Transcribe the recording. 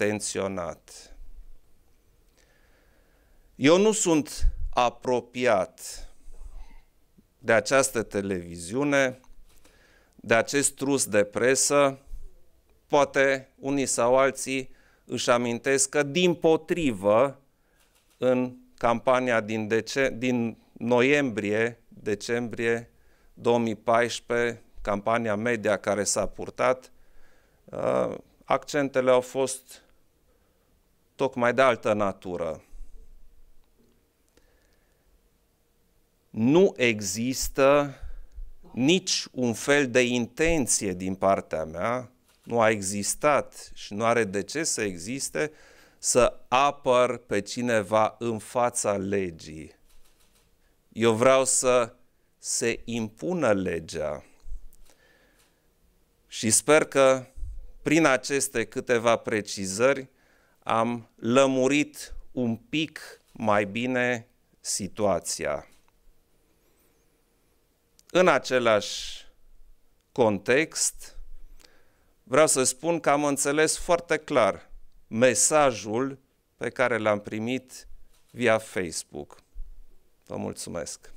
atenționat. Eu nu sunt apropiat de această televiziune, de acest trus de presă. Poate unii sau alții își amintesc că, din potrivă, în campania din, dece- din noiembrie, decembrie 2014, campania media care s-a purtat, uh, accentele au fost tocmai de altă natură. Nu există nici un fel de intenție din partea mea, nu a existat și nu are de ce să existe, să apăr pe cineva în fața legii. Eu vreau să se impună legea. Și sper că prin aceste câteva precizări am lămurit un pic mai bine situația. În același context, vreau să spun că am înțeles foarte clar mesajul pe care l-am primit via Facebook. Vă mulțumesc!